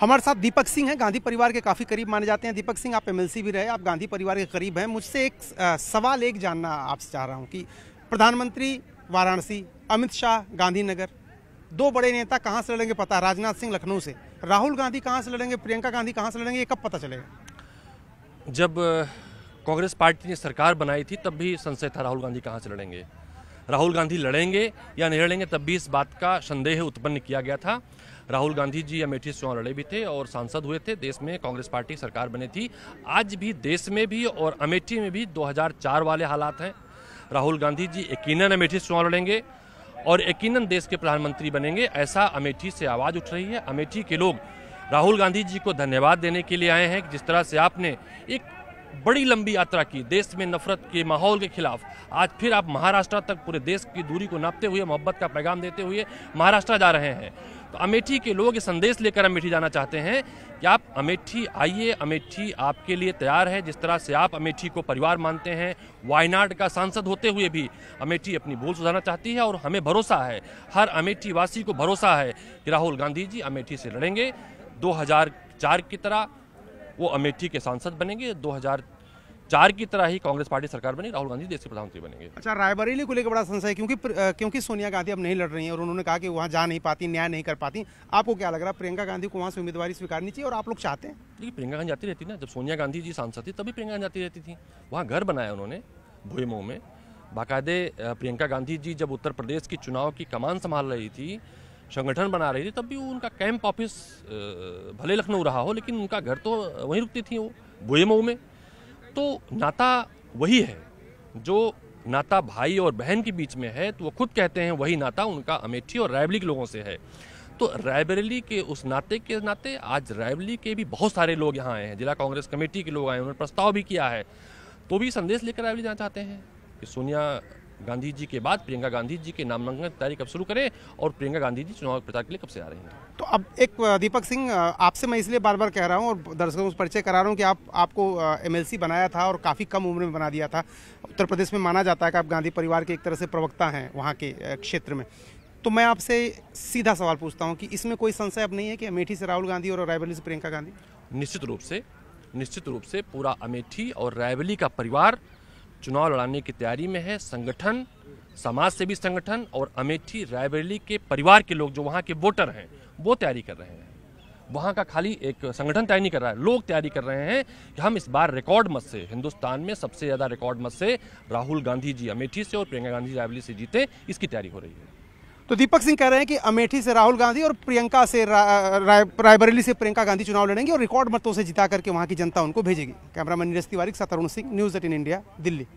हमारे साथ दीपक सिंह हैं गांधी परिवार के काफ़ी करीब माने जाते हैं दीपक सिंह आप एमएलसी भी रहे आप गांधी परिवार के करीब हैं मुझसे एक सवाल एक जानना आपसे चाह रहा हूँ कि प्रधानमंत्री वाराणसी अमित शाह गांधीनगर दो बड़े नेता कहाँ से लड़ेंगे पता राजनाथ सिंह लखनऊ से राहुल गांधी कहाँ से लड़ेंगे प्रियंका गांधी कहाँ से लड़ेंगे ये कब पता चलेगा जब कांग्रेस पार्टी ने सरकार बनाई थी तब भी संशय था राहुल गांधी कहाँ से लड़ेंगे राहुल गांधी लड़ेंगे या नहीं लड़ेंगे तब भी इस बात का संदेह उत्पन्न किया गया था राहुल गांधी जी अमेठी से चुनाव लड़े भी थे और सांसद हुए थे देश में कांग्रेस पार्टी सरकार बनी थी आज भी देश में भी और अमेठी में भी 2004 वाले हालात हैं राहुल गांधी जी यकीनन अमेठी से चुनाव लड़ेंगे और यकीनन देश के प्रधानमंत्री बनेंगे ऐसा अमेठी से आवाज़ उठ रही है अमेठी के लोग राहुल गांधी जी को धन्यवाद देने के लिए आए हैं जिस तरह से आपने एक बड़ी लंबी यात्रा की देश में नफरत के माहौल के खिलाफ आज फिर आप महाराष्ट्र तक पूरे देश की दूरी को नापते हुए मोहब्बत का पैगाम देते हुए महाराष्ट्र जा रहे हैं तो अमेठी के लोग ये संदेश लेकर अमेठी जाना चाहते हैं कि आप अमेठी आइए अमेठी आपके लिए तैयार है जिस तरह से आप अमेठी को परिवार मानते हैं वायनाड का सांसद होते हुए भी अमेठी अपनी भूल सुधारना चाहती है और हमें भरोसा है हर अमेठी वासी को भरोसा है कि राहुल गांधी जी अमेठी से लड़ेंगे दो की तरह वो अमेठी के सांसद बनेंगे दो चार की तरह ही कांग्रेस पार्टी सरकार बनी राहुल गांधी देश के प्रधानमंत्री बनेंगे अच्छा रायबरेली को लेकर बड़ा संशय क्योंकि क्योंकि सोनिया गांधी अब नहीं लड़ रही हैं और उन्होंने कहा कि वहाँ जा नहीं पाती न्याय नहीं कर पाती आपको क्या लग रहा है प्रियंका गांधी को वहां से उम्मीदवारी स्वीकारनी चाहिए और आप लोग चाहते हैं देखिए प्रियंका गांधी जाती रहती ना जब सोनिया गांधी जी सांसद थी तभी प्रियंका गांधी जाती रहती थी वहाँ घर बनाया उन्होंने भोईमो में बाकायदे प्रियंका गांधी जी जब उत्तर प्रदेश की चुनाव की कमान संभाल रही थी संगठन बना रही थी तब भी उनका कैंप ऑफिस भले लखनऊ रहा हो लेकिन उनका घर तो वहीं रुकती थी वो बोए मऊ में तो नाता वही है जो नाता भाई और बहन के बीच में है तो वो खुद कहते हैं वही नाता उनका अमेठी और रायबली के लोगों से है तो रायबरेली के उस नाते के नाते आज रायबली के भी बहुत सारे लोग यहाँ आए हैं जिला कांग्रेस कमेटी के लोग आए हैं उन्होंने प्रस्ताव भी किया है तो भी संदेश लेकर रायबली जाना चाहते हैं कि सोनिया गांधी जी के बाद प्रियंका गांधी जी के नामांकन तैयारी कब शुरू करें और प्रियंका गांधी जी चुनाव प्रचार के लिए कब से आ रहे हैं तो अब एक दीपक सिंह आपसे मैं इसलिए बार बार कह रहा हूँ और दर्शकों से परिचय करा रहा हूँ कि आप आपको एमएलसी बनाया था और काफ़ी कम उम्र में बना दिया था उत्तर प्रदेश में माना जाता है कि आप गांधी परिवार के एक तरह से प्रवक्ता हैं वहाँ के क्षेत्र में तो मैं आपसे सीधा सवाल पूछता हूँ कि इसमें कोई संशय अब नहीं है कि अमेठी से राहुल गांधी और रायबली से प्रियंका गांधी निश्चित रूप से निश्चित रूप से पूरा अमेठी और रायबली का परिवार चुनाव लड़ाने की तैयारी में है संगठन समाज से भी संगठन और अमेठी रायबरेली के परिवार के लोग जो वहाँ के वोटर हैं वो तैयारी कर रहे हैं वहाँ का खाली एक संगठन तैयारी नहीं कर रहा है लोग तैयारी कर रहे हैं कि हम इस बार रिकॉर्ड मत से हिंदुस्तान में सबसे ज़्यादा रिकॉर्ड मत से राहुल गांधी जी अमेठी से और प्रियंका गांधी रायबरेली से जीते इसकी तैयारी हो रही है तो दीपक सिंह कह रहे हैं कि अमेठी से राहुल गांधी और प्रियंका से रायबरेली से प्रियंका गांधी चुनाव लड़ेंगे और रिकॉर्ड मतों से जिता करके वहाँ की जनता उनको भेजेगी कैमरामैन नीरज तिवारी के साथ Arun Singh news eighteen India Delhi